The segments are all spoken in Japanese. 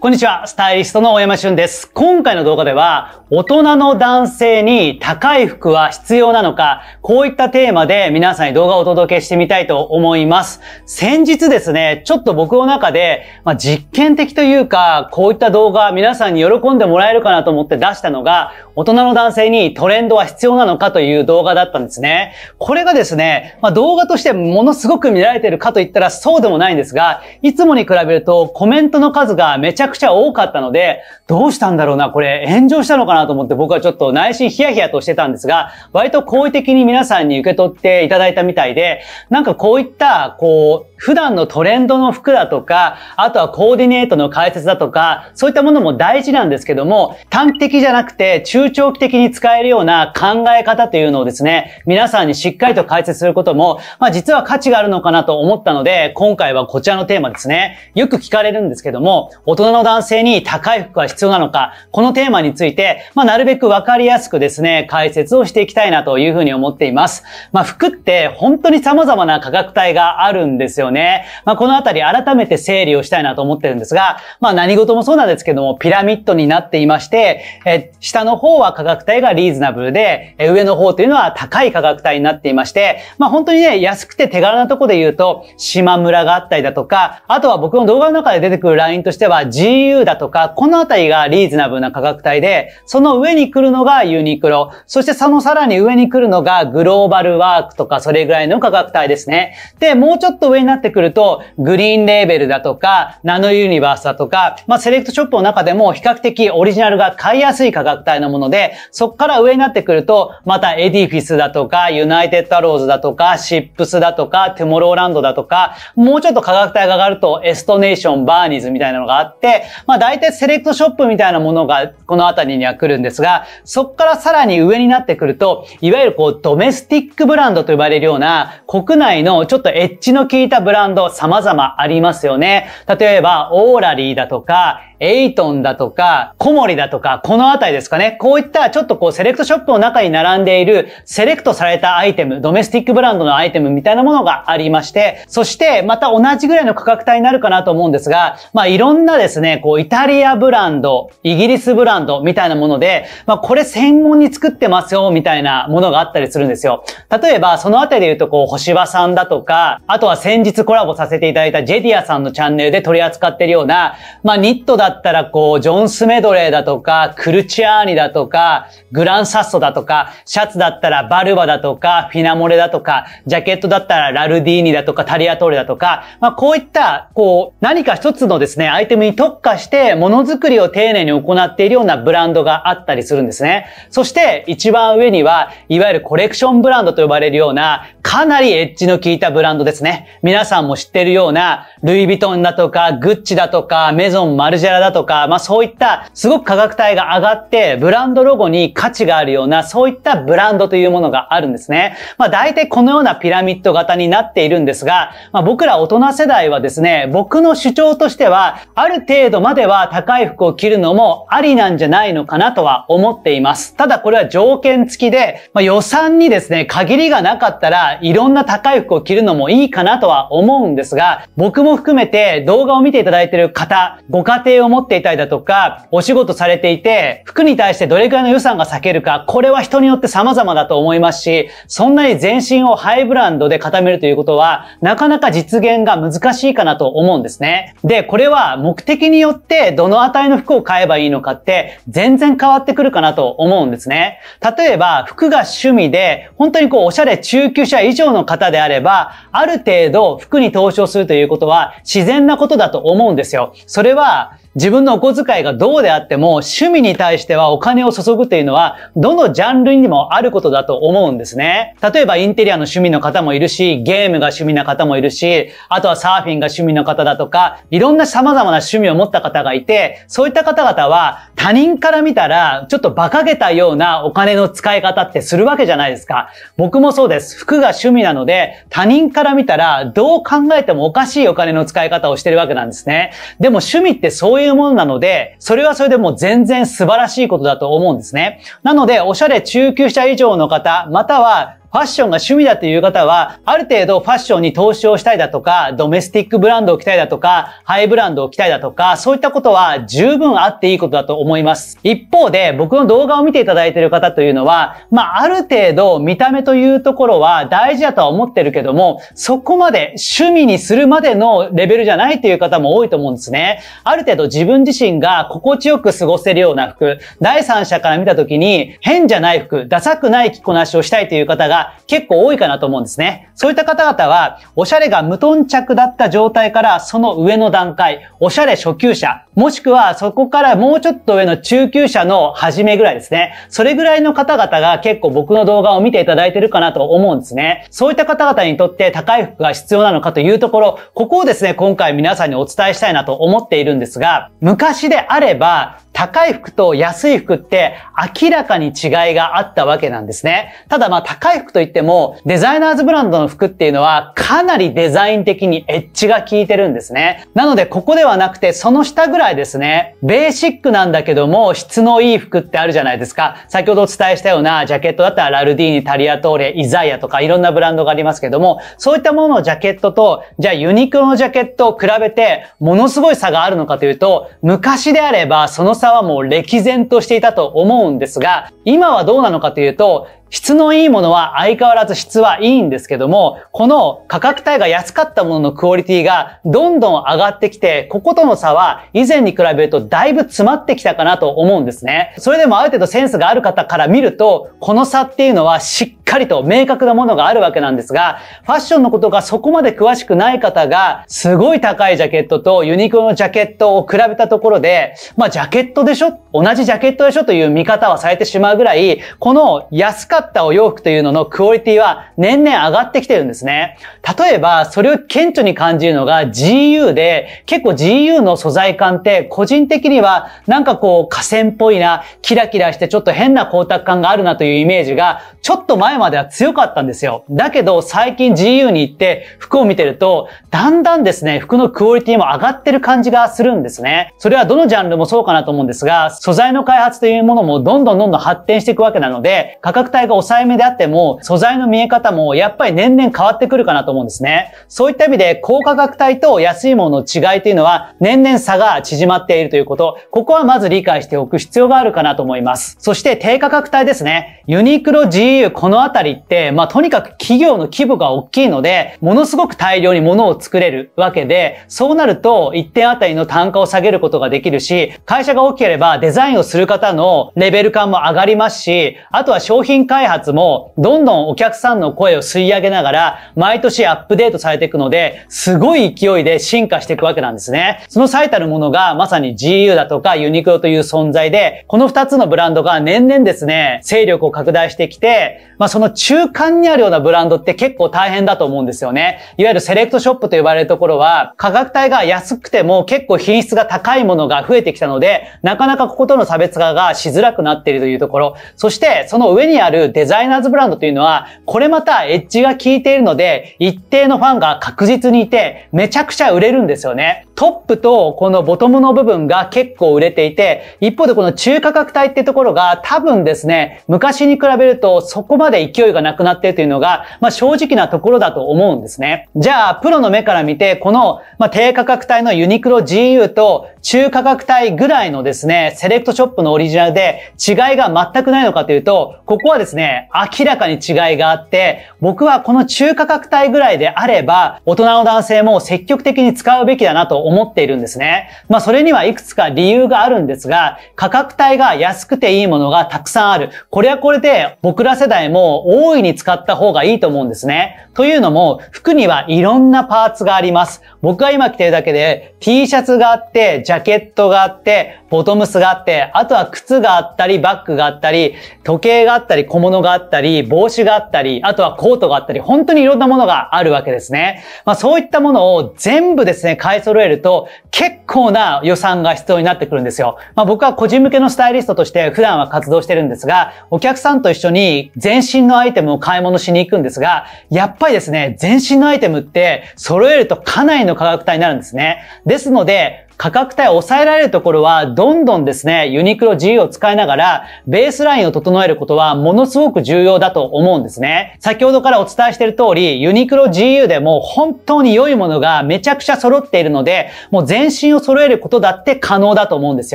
こんにちは、スタイリストの大山俊です。今回の動画では、大人の男性に高い服は必要なのか、こういったテーマで皆さんに動画をお届けしてみたいと思います。先日ですね、ちょっと僕の中で、まあ、実験的というか、こういった動画皆さんに喜んでもらえるかなと思って出したのが、大人の男性にトレンドは必要なのかという動画だったんですね。これがですね、まあ、動画としてものすごく見られてるかといったらそうでもないんですが、いつもに比べるとコメントの数がめちゃくちゃ多かったので、どうしたんだろうな、これ炎上したのかなと思って僕はちょっと内心ヒヤヒヤとしてたんですが、割と好意的に皆さんに受け取っていただいたみたいで、なんかこういった、こう、普段のトレンドの服だとか、あとはコーディネートの解説だとか、そういったものも大事なんですけども、短期的じゃなくて中長期的に使えるような考え方というのをですね、皆さんにしっかりと解説することも、まあ実は価値があるのかなと思ったので、今回はこちらのテーマですね。よく聞かれるんですけども、大人のの男性に高い服が必要なのか、このテーマについて、まあ、なるべくわかりやすくですね、解説をしていきたいなというふうに思っています。まあ、服って本当に様々な価格帯があるんですよね。まあ、このあたり改めて整理をしたいなと思ってるんですが、まあ、何事もそうなんですけども、ピラミッドになっていまして、え、下の方は価格帯がリーズナブルで、え、上の方というのは高い価格帯になっていまして、まあ、本当にね、安くて手軽なとこで言うと、島村があったりだとか、あとは僕の動画の中で出てくるラインとしては、GU だとか、このあたりがリーズナブルな価格帯で、その上に来るのがユニクロ、そしてそのさらに上に来るのがグローバルワークとか、それぐらいの価格帯ですね。で、もうちょっと上になってくると、グリーンレーベルだとか、ナノユニバースだとか、まあ、セレクトショップの中でも比較的オリジナルが買いやすい価格帯のもので、そっから上になってくると、またエディフィスだとか、ユナイテッドアローズだとか、シップスだとか、テモローランドだとか、もうちょっと価格帯が上がると、エストネーション、バーニーズみたいなのがあって、まあ大体セレクトショップみたいなものがこの辺りには来るんですが、そっからさらに上になってくると、いわゆるこうドメスティックブランドと呼ばれるような国内のちょっとエッジの効いたブランド様々ありますよね。例えば、オーラリーだとか、エイトンだとか、コモリだとか、このあたりですかね。こういったちょっとこうセレクトショップの中に並んでいるセレクトされたアイテム、ドメスティックブランドのアイテムみたいなものがありまして、そしてまた同じぐらいの価格帯になるかなと思うんですが、まあいろんなですね、こうイタリアブランド、イギリスブランドみたいなもので、まあこれ専門に作ってますよ、みたいなものがあったりするんですよ。例えばそのあたりで言うとこう星葉さんだとか、あとは先日コラボさせていただいたジェディアさんのチャンネルで取り扱ってるような、まあニットだったらこう、ジョン・スメドレーだとか、クルチアーニだとか、グランサッソだとか、シャツだったらバルバだとか、フィナモレだとか、ジャケットだったらラルディーニだとか、タリアトーレだとか、まあこういった、こう、何か一つのですね、アイテムに特化して、ものづくりを丁寧に行っているようなブランドがあったりするんですね。そして、一番上には、いわゆるコレクションブランドと呼ばれるような、かなりエッジの効いたブランドですね。皆さんも知っているような、ルイ・ヴィトンだとか、グッチだとか、メゾン・マルジェラだとか、まあそういったすごく価格帯が上がって、ブランドロゴに価値があるような、そういったブランドというものがあるんですね。まあ大体このようなピラミッド型になっているんですが、まあ僕ら大人世代はですね、僕の主張としては、ある程度までは高い服を着るのもありなんじゃないのかなとは思っています。ただこれは条件付きで、まあ予算にですね、限りがなかったら、いろんな高い服を着るのもいいかなとは思うんですが、僕も含めて動画を見ていただいている方、ご家庭を持っていたりだとか、お仕事されていて、服に対してどれくらいの予算が避けるか、これは人によって様々だと思いますし、そんなに全身をハイブランドで固めるということは、なかなか実現が難しいかなと思うんですね。で、これは目的によってどの値の服を買えばいいのかって、全然変わってくるかなと思うんですね。例えば、服が趣味で、本当にこう、おしゃれ中級者以上の方であれば、ある程度服に投資をするということは自然なことだと思うんですよ。それは、自分のお小遣いがどうであっても趣味に対してはお金を注ぐというのはどのジャンルにもあることだと思うんですね。例えばインテリアの趣味の方もいるし、ゲームが趣味な方もいるし、あとはサーフィンが趣味の方だとか、いろんな様々な趣味を持った方がいて、そういった方々は他人から見たらちょっと馬鹿げたようなお金の使い方ってするわけじゃないですか。僕もそうです。服が趣味なので他人から見たらどう考えてもおかしいお金の使い方をしてるわけなんですね。でも趣味ってそういういうものなので、それはそれでも全然素晴らしいことだと思うんですね。なので、おしゃれ中級者以上の方、またはファッションが趣味だという方は、ある程度ファッションに投資をしたいだとか、ドメスティックブランドを着たいだとか、ハイブランドを着たいだとか、そういったことは十分あっていいことだと思います。一方で、僕の動画を見ていただいている方というのは、まあ、ある程度見た目というところは大事だとは思ってるけども、そこまで趣味にするまでのレベルじゃないという方も多いと思うんですね。ある程度自分自身が心地よく過ごせるような服、第三者から見た時に変じゃない服、ダサくない着こなしをしたいという方が結構多いかなと思うんですね。そういった方々は、おしゃれが無頓着だった状態からその上の段階、おしゃれ初級者、もしくはそこからもうちょっと上の中級者の初めぐらいですね。それぐらいの方々が結構僕の動画を見ていただいてるかなと思うんですね。そういった方々にとって高い服が必要なのかというところ、ここをですね、今回皆さんにお伝えしたいなと思っているんですが、昔であれば、高い服と安い服って明らかに違いがあったわけなんですね。ただまあ高い服といっても、デザイナーズブランドの服っていうのは、かなりデザイン的にエッジが効いてるんですね。なので、ここではなくて、その下ぐらいですね。ベーシックなんだけども、質のいい服ってあるじゃないですか。先ほどお伝えしたような、ジャケットだったら、ラルディーニ、タリアトーレ、イザイアとか、いろんなブランドがありますけども、そういったもののジャケットと、じゃあユニクロのジャケットを比べて、ものすごい差があるのかというと、昔であれば、その差はもう歴然としていたと思うんですが、今はどうなのかというと、質のいいものは相変わらず質はいいんですけども、この価格帯が安かったもののクオリティがどんどん上がってきて、こことの差は以前に比べるとだいぶ詰まってきたかなと思うんですね。それでもある程度センスがある方から見ると、この差っていうのはしっかりと明確なものがあるわけなんですが、ファッションのことがそこまで詳しくない方が、すごい高いジャケットとユニクロのジャケットを比べたところで、まあジャケットでしょ同じジャケットでしょという見方はされてしまうぐらい、この安かったお洋服というののクオリティは年々上がってきてるんですね。例えば、それを顕著に感じるのが GU で、結構 GU の素材感って個人的にはなんかこう河川っぽいな、キラキラしてちょっと変な光沢感があるなというイメージがちょっと前までは強かったんですよ。だけど最近 GU に行って服を見てると、だんだんですね、服のクオリティも上がってる感じがするんですね。それはどのジャンルもそうかなと思うんですが、素材の開発というものもどんどんどんどん発展していくわけなので、価格帯が抑えめであっても、素材の見え方もやっぱり年々変わってくるかなと思うんですね。そういった意味で、高価格帯と安いものの違いというのは、年々差が縮まっているということ、ここはまず理解しておく必要があるかなと思います。そして低価格帯ですね。ユニクロ GU EU このあたりって、まあ、とにかく企業の規模が大きいので、ものすごく大量に物を作れるわけで、そうなると1点あたりの単価を下げることができるし、会社が大きければデザインをする方のレベル感も上がりますし、あとは商品開発もどんどんお客さんの声を吸い上げながら、毎年アップデートされていくので、すごい勢いで進化していくわけなんですね。その最たるものがまさに GU だとかユニクロという存在で、この2つのブランドが年々ですね、勢力を拡大してきて、で、まあその中間にあるようなブランドって結構大変だと思うんですよね。いわゆるセレクトショップと呼ばれるところは、価格帯が安くても結構品質が高いものが増えてきたので、なかなかこことの差別化がしづらくなっているというところ。そしてその上にあるデザイナーズブランドというのは、これまたエッジが効いているので、一定のファンが確実にいて、めちゃくちゃ売れるんですよね。トップとこのボトムの部分が結構売れていて、一方でこの中価格帯ってところが多分ですね、昔に比べるとそこまで勢いがなくなってというのが、まあ、正直なところだと思うんですね。じゃあ、プロの目から見て、この、まあ、低価格帯のユニクロ GU と中価格帯ぐらいのですね、セレクトショップのオリジナルで違いが全くないのかというと、ここはですね、明らかに違いがあって、僕はこの中価格帯ぐらいであれば、大人の男性も積極的に使うべきだなと思っているんですね。まあ、それにはいくつか理由があるんですが、価格帯が安くていいものがたくさんある。これはこれで僕ら世代も大いに使った方がいいと思うんですね。というのも、服にはいろんなパーツがあります。僕が今着てるだけで T シャツがあって、ジャケットがあって、ボトムスがあって、あとは靴があったり、バッグがあったり、時計があったり、小物があったり、帽子があったり、あとはコートがあったり、本当にいろんなものがあるわけですね。まあそういったものを全部ですね、買い揃えると結構な予算が必要になってくるんですよ。まあ僕は個人向けのスタイリストとして普段は活動してるんですが、お客さんと一緒に全身のアイテムを買い物しに行くんですが、やっぱりですね、全身のアイテムって揃えるとかなりの価格帯になるんですね。ですので、価格帯を抑えられるところは、どんどんですね、ユニクロ G u を使いながら、ベースラインを整えることは、ものすごく重要だと思うんですね。先ほどからお伝えしている通り、ユニクロ GU でも本当に良いものがめちゃくちゃ揃っているので、もう全身を揃えることだって可能だと思うんです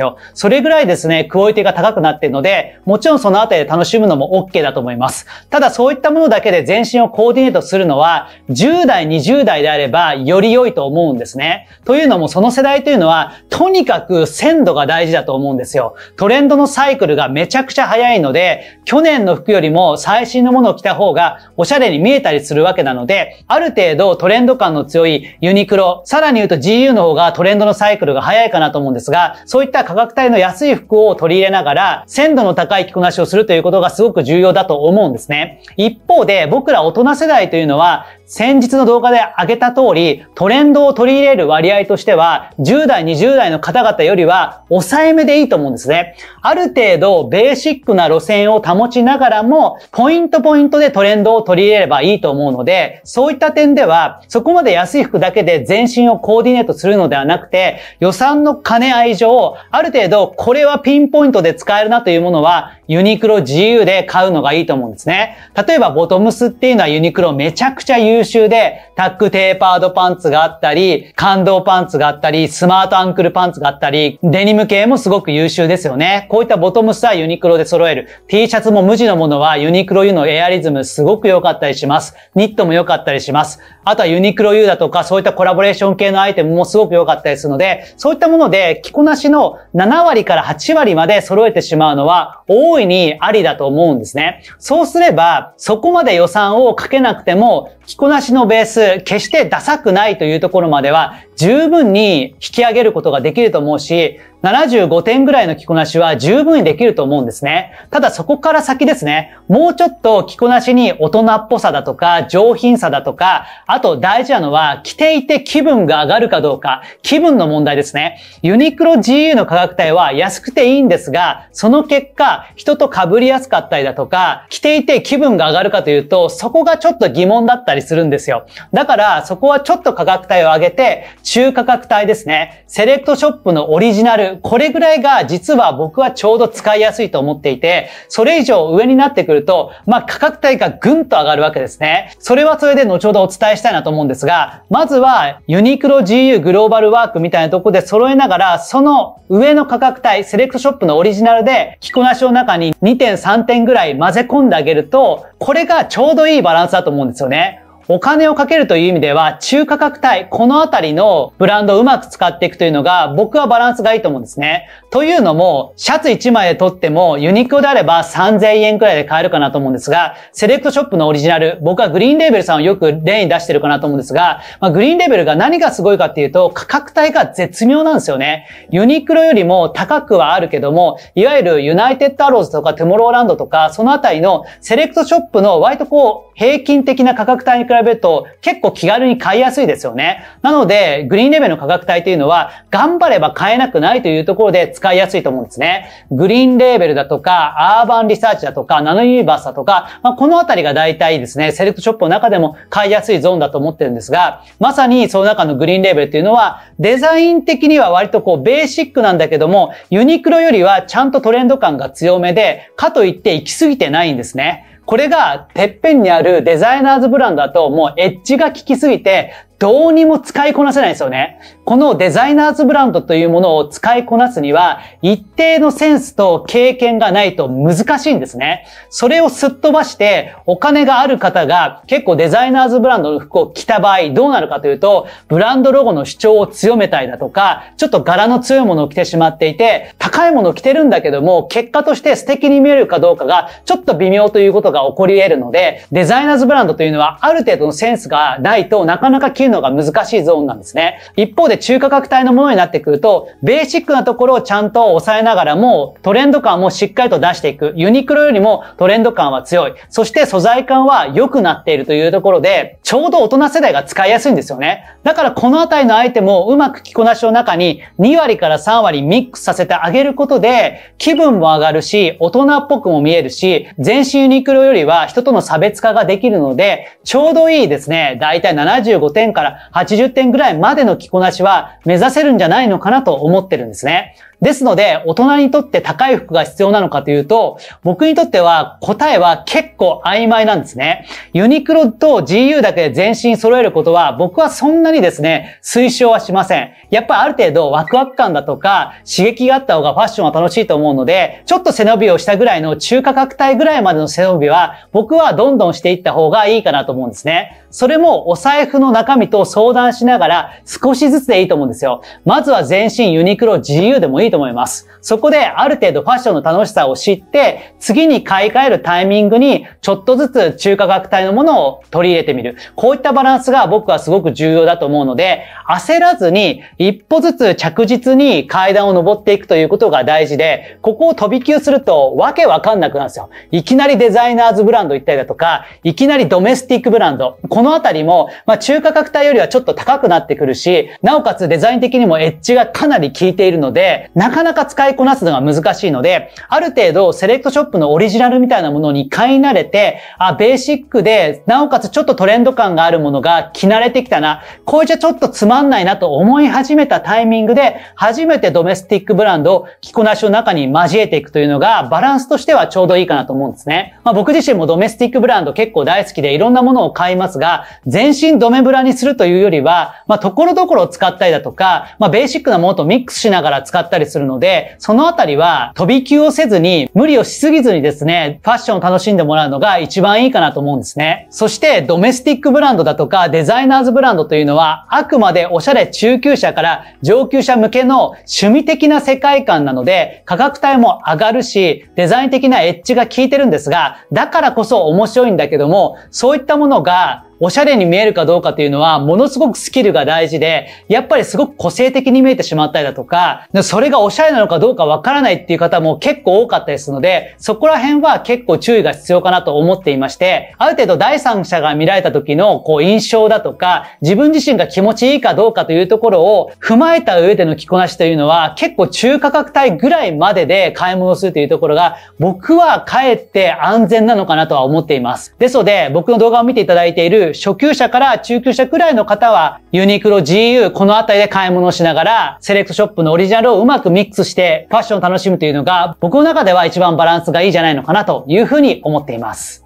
よ。それぐらいですね、クオリティが高くなっているので、もちろんそのあたりで楽しむのも OK だと思います。ただそういったものだけで全身をコーディネートするのは、10代、20代であればより良いと思うんですね。というのもその世代というのは、は、とにかく鮮度が大事だと思うんですよ。トレンドのサイクルがめちゃくちゃ早いので、去年の服よりも最新のものを着た方がおしゃれに見えたりするわけなので、ある程度トレンド感の強いユニクロ、さらに言うと GU の方がトレンドのサイクルが早いかなと思うんですが、そういった価格帯の安い服を取り入れながら、鮮度の高い着こなしをするということがすごく重要だと思うんですね。一方で、僕ら大人世代というのは、先日の動画で挙げた通り、トレンドを取り入れる割合としては、10代、20代の方々よりは、抑えめでいいと思うんですね。ある程度、ベーシックな路線を保ちながらも、ポイントポイントでトレンドを取り入れればいいと思うので、そういった点では、そこまで安い服だけで全身をコーディネートするのではなくて、予算の兼ね合い上、ある程度、これはピンポイントで使えるなというものは、ユニクロ自由で買うのがいいと思うんですね。例えばボトムスっていうのはユニクロめちゃくちゃ優秀で、タックテーパードパンツがあったり、感動パンツがあったり、スマートアンクルパンツがあったり、デニム系もすごく優秀ですよね。こういったボトムスはユニクロで揃える。T シャツも無地のものはユニクロ U のエアリズムすごく良かったりします。ニットも良かったりします。あとはユニクロ U だとかそういったコラボレーション系のアイテムもすごく良かったりするので、そういったもので着こなしの7割から8割まで揃えてしまうのは多いいにありだと思うんですね。そうすれば、そこまで予算をかけなくても、着こなしのベース、決してダサくないというところまでは、十分に引き上げることができると思うし、75点ぐらいの着こなしは十分にできると思うんですね。ただそこから先ですね、もうちょっと着こなしに大人っぽさだとか、上品さだとか、あと大事なのは、着ていて気分が上がるかどうか、気分の問題ですね。ユニクロ GU の価格帯は安くていいんですが、その結果、人と被りやすかったりだとか、着ていて気分が上がるかというと、そこがちょっと疑問だったりするんですよ。だから、そこはちょっと価格帯を上げて、中価格帯ですね。セレクトショップのオリジナル、これぐらいが実は僕はちょうど使いやすいと思っていて、それ以上上になってくると、まあ価格帯がぐんと上がるわけですね。それはそれで後ほどお伝えしたいなと思うんですが、まずはユニクロ GU グローバルワークみたいなとこで揃えながら、その上の価格帯、セレクトショップのオリジナルで着こなしの中に中に2点3点ぐらい混ぜ込んであげると、これがちょうどいいバランスだと思うんですよね。お金をかけるという意味では、中価格帯、このあたりのブランドをうまく使っていくというのが、僕はバランスがいいと思うんですね。というのも、シャツ1枚で撮っても、ユニクロであれば3000円くらいで買えるかなと思うんですが、セレクトショップのオリジナル、僕はグリーンレーベルさんをよく例に出してるかなと思うんですが、まあ、グリーンレーベルが何がすごいかっていうと、価格帯が絶妙なんですよね。ユニクロよりも高くはあるけども、いわゆるユナイテッドアローズとかテモローランドとか、そのあたりのセレクトショップの割とこう、平均的な価格帯に比べべると結構気軽に買いやすいですよね。なので、グリーンレベルの価格帯というのは、頑張れば買えなくないというところで使いやすいと思うんですね。グリーンレーベルだとか、アーバンリサーチだとか、ナノユニバースだとか、まあ、このあたりが大体ですね、セレクトショップの中でも買いやすいゾーンだと思ってるんですが、まさにその中のグリーンレーベルっていうのは、デザイン的には割とこう、ベーシックなんだけども、ユニクロよりはちゃんとトレンド感が強めで、かといって行き過ぎてないんですね。これがてっぺんにあるデザイナーズブランドだともうエッジが効きすぎてどうにも使いこなせないですよね。このデザイナーズブランドというものを使いこなすには、一定のセンスと経験がないと難しいんですね。それをすっ飛ばして、お金がある方が結構デザイナーズブランドの服を着た場合、どうなるかというと、ブランドロゴの主張を強めたりだとか、ちょっと柄の強いものを着てしまっていて、高いものを着てるんだけども、結果として素敵に見えるかどうかがちょっと微妙ということがが起こり得るので、デザイナーズブランドというのはある程度のセンスがないとなかなか切るのが難しいゾーンなんですね。一方で中価格帯のものになってくると、ベーシックなところをちゃんと抑えながらも、トレンド感もしっかりと出していく。ユニクロよりもトレンド感は強い。そして素材感は良くなっているというところで、ちょうど大人世代が使いやすいんですよね。だからこのあたりのアイテムをうまく着こなしの中に2割から3割ミックスさせてあげることで、気分も上がるし、大人っぽくも見えるし、全身ユニクロよりは人との差別化ができるので、ちょうどいいですね、だいたい75点から80点ぐらいまでの着こなしは目指せるんじゃないのかなと思ってるんですね。ですので、大人にとって高い服が必要なのかというと、僕にとっては答えは結構曖昧なんですね。ユニクロと GU だけで全身揃えることは、僕はそんなにですね、推奨はしません。やっぱある程度ワクワク感だとか、刺激があった方がファッションは楽しいと思うので、ちょっと背伸びをしたぐらいの中価格帯ぐらいまでの背伸びはが、僕はどんどんしていった方がいいかなと思うんですね。それもお財布の中身と相談しながら少しずつでいいと思うんですよ。まずは全身ユニクロ自由でもいいと思います。そこである程度ファッションの楽しさを知って、次に買い替えるタイミングにちょっとずつ中価格帯のものを取り入れてみる。こういったバランスが僕はすごく重要だと思うので、焦らずに一歩ずつ着実に階段を登っていくということが大事で、ここを飛び級するとわけわかんなくなるんですよ。いきなりデザイナーーズブランド行ったりだとか、いきなりドメスティックブランド。このあたりも、まあ、中価格帯よりはちょっと高くなってくるし、なおかつデザイン的にもエッジがかなり効いているので、なかなか使いこなすのが難しいので、ある程度セレクトショップのオリジナルみたいなものに買い慣れて、あ、ベーシックで、なおかつちょっとトレンド感があるものが着慣れてきたな。こいつはちょっとつまんないなと思い始めたタイミングで、初めてドメスティックブランドを着こなしの中に交えていくというのが、バランスとしてはちょうどいいかなと思うんですね。まあ、僕自身もドメスティックブランド結構大好きでいろんなものを買いますが、全身ドメブラにするというよりは、まあ、ところどころ使ったりだとか、まあ、ベーシックなものとミックスしながら使ったりするので、そのあたりは飛び級をせずに、無理をしすぎずにですね、ファッションを楽しんでもらうのが一番いいかなと思うんですね。そして、ドメスティックブランドだとか、デザイナーズブランドというのは、あくまでおしゃれ中級者から上級者向けの趣味的な世界観なので、価格帯も上がるし、デザイン的なエッジが効いてるんですが、だからこそ面白いんだけども、そういったものがおしゃれに見えるかどうかというのは、ものすごくスキルが大事で、やっぱりすごく個性的に見えてしまったりだとか、それがおしゃれなのかどうかわからないっていう方も結構多かったりするので、そこら辺は結構注意が必要かなと思っていまして、ある程度第三者が見られた時のこう印象だとか、自分自身が気持ちいいかどうかというところを踏まえた上での着こなしというのは、結構中価格帯ぐらいまでで買い物するというところが、僕はかえって安全なのかなとは思っています。ですので、僕の動画を見ていただいている初級者から中級者くらいの方は、ユニクロ、GU、このあたりで買い物をしながら、セレクトショップのオリジナルをうまくミックスして、ファッションを楽しむというのが、僕の中では一番バランスがいいじゃないのかなというふうに思っています。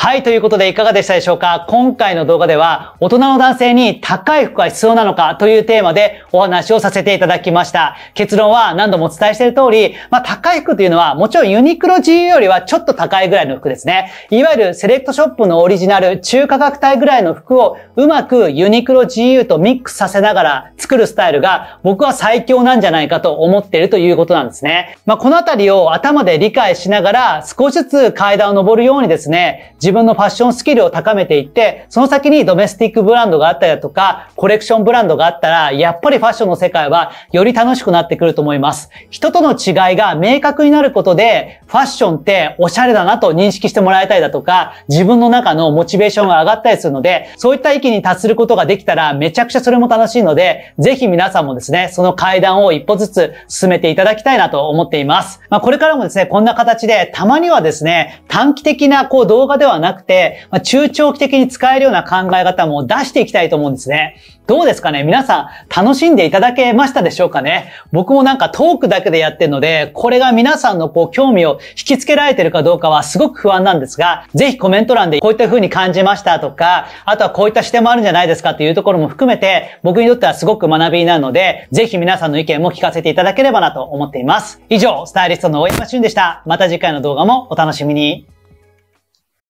はい、ということでいかがでしたでしょうか今回の動画では、大人の男性に高い服が必要なのかというテーマでお話をさせていただきました。結論は何度もお伝えしている通り、まあ、高い服というのは、もちろんユニクロ GU よりはちょっと高いぐらいの服ですね。いわゆるセレクトショップのオリジナル中価格帯ぐらいの服をうまくユニクロ GU とミックスさせながら作るスタイルが僕は最強なんじゃないかと思っているということなんですね。まあ、このあたりを頭で理解しながら少しずつ階段を登るようにですね、自分のファッションスキルを高めていって、その先にドメスティックブランドがあったりだとか、コレクションブランドがあったら、やっぱりファッションの世界はより楽しくなってくると思います。人との違いが明確になることで、ファッションっておしゃれだなと認識してもらえたりだとか、自分の中のモチベーションが上がったりするので、そういった域に達することができたら、めちゃくちゃそれも楽しいので、ぜひ皆さんもですね、その階段を一歩ずつ進めていただきたいなと思っています。まあ、これからもですね、こんな形で、たまにはですね、短期的なこう動画ではなくて、まあ、中長期的に使えるような考え方も出していきたいと思うんですね。どうですかね皆さん楽しんでいただけましたでしょうかね僕もなんかトークだけでやってるので、これが皆さんのこう興味を引きつけられてるかどうかはすごく不安なんですが、ぜひコメント欄でこういった風に感じましたとか、あとはこういった視点もあるんじゃないですかっていうところも含めて、僕にとってはすごく学びになるので、ぜひ皆さんの意見も聞かせていただければなと思っています。以上、スタイリストの大山俊でした。また次回の動画もお楽しみに。